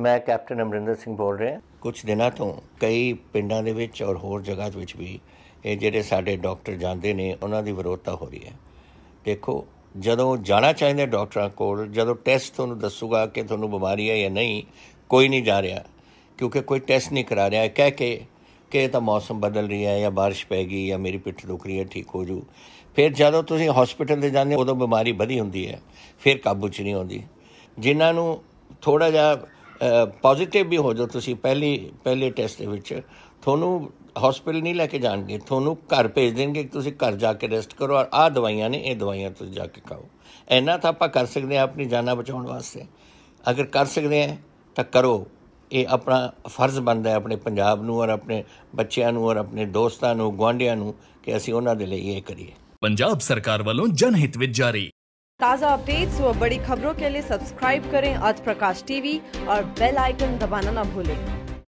ਮੈਂ ਕੈਪਟਨ ਅਮਰਿੰਦਰ ਸਿੰਘ ਬੋਲ ਰਿਹਾ ਕੁਝ ਦਿਨਾਂ ਤੋਂ ਕਈ ਪਿੰਡਾਂ ਦੇ ਵਿੱਚ ਔਰ ਹੋਰ ਜਗ੍ਹਾ ਵਿੱਚ ਵੀ ਇਹ ਜਿਹੜੇ ਸਾਡੇ ਡਾਕਟਰ ਜਾਂਦੇ ਨੇ ਉਹਨਾਂ ਦੀ ਵਿਰੋਧਤਾ ਹੋ ਰਹੀ ਹੈ ਦੇਖੋ ਜਦੋਂ ਜਾਣਾ ਚਾਹੀਦਾ ਡਾਕਟਰਾਂ ਕੋਲ ਜਦੋਂ ਟੈਸਟ ਤੁਹਾਨੂੰ ਦੱਸੂਗਾ ਕਿ ਤੁਹਾਨੂੰ ਬਿਮਾਰੀ ਹੈ ਜਾਂ ਨਹੀਂ ਕੋਈ ਨਹੀਂ ਜਾ ਰਿਹਾ ਕਿਉਂਕਿ ਕੋਈ ਟੈਸਟ ਨਹੀਂ ਕਰਾ ਰਿਹਾ ਕਹਿ ਕੇ ਕਿ ਤਾਂ ਮੌਸਮ ਬਦਲ ਰਿਹਾ ਹੈ ਜਾਂ بارش ਪੈ ਗਈ ਜਾਂ ਮੇਰੀ ਪਿੱਠ ਦੁਖ ਰਹੀ ਹੈ ਠੀਕ ਹੋ ਜੂ ਫਿਰ ਜਦੋਂ ਤੁਸੀਂ ਹਸਪੀਟਲ ਤੇ ਜਾਂਦੇ ਉਦੋਂ ਬਿਮਾਰੀ ਵਧੀ ਹੁੰਦੀ ਹੈ ਫਿਰ ਕਾਬੂ 'ਚ ਨਹੀਂ ਆਉਂਦੀ ਜਿਨ੍ਹਾਂ ਨੂੰ ਥੋੜਾ ਜਿਹਾ ਪੋਜ਼ਿਟਿਵ ਵੀ ਹੋ ਜਾਓ ਤੁਸੀਂ ਪਹਿਲੀ ਪਹਿਲੇ ਟੈਸਟ ਦੇ ਵਿੱਚ ਤੁਹਾਨੂੰ ਹਸਪੀਟਲ ਨਹੀਂ ਲੈ ਕੇ ਜਾਣਗੇ ਤੁਹਾਨੂੰ ਘਰ ਭੇਜ ਦੇਣਗੇ ਕਿ ਤੁਸੀਂ ਘਰ ਜਾ ਕੇ ਰੈਸਟ ਕਰੋ ਔਰ ਆਹ ਦਵਾਈਆਂ ਨੇ ਇਹ ਦਵਾਈਆਂ ਤੁਸੀਂ ਜਾ ਕੇ ਖਾਓ ਇੰਨਾ ਤਾਂ ਆਪਾਂ ਕਰ ਸਕਦੇ ਆ ਆਪਣੀ ਜਾਨਾਂ ਬਚਾਉਣ ਵਾਸਤੇ ਅਗਰ ਕਰ ਸਕਦੇ ਆ ਤਾਂ ਕਰੋ ਇਹ ਆਪਣਾ ਫਰਜ਼ ਬਣਦਾ ਹੈ ਆਪਣੇ ਪੰਜਾਬ ਨੂੰ ਔਰ ਆਪਣੇ ਬੱਚਿਆਂ ਨੂੰ ਔਰ ਆਪਣੇ ਦੋਸਤਾਂ ਨੂੰ ਗਵਾਂਢੀਆਂ ਨੂੰ ਕਿ ਅਸੀਂ ਉਹਨਾਂ ਦੇ ਲਈ ਇਹ ਕਰੀਏ ਪੰਜਾਬ ਸਰਕਾਰ ਵੱਲੋਂ ਜਨਹਿਤ ਵਿੱਚ ਜਾਰੀ ताज़ा अपडेट्स और बड़ी खबरों के लिए सब्सक्राइब करें आज प्रकाश टीवी और बेल आइकन दबाना न भूलें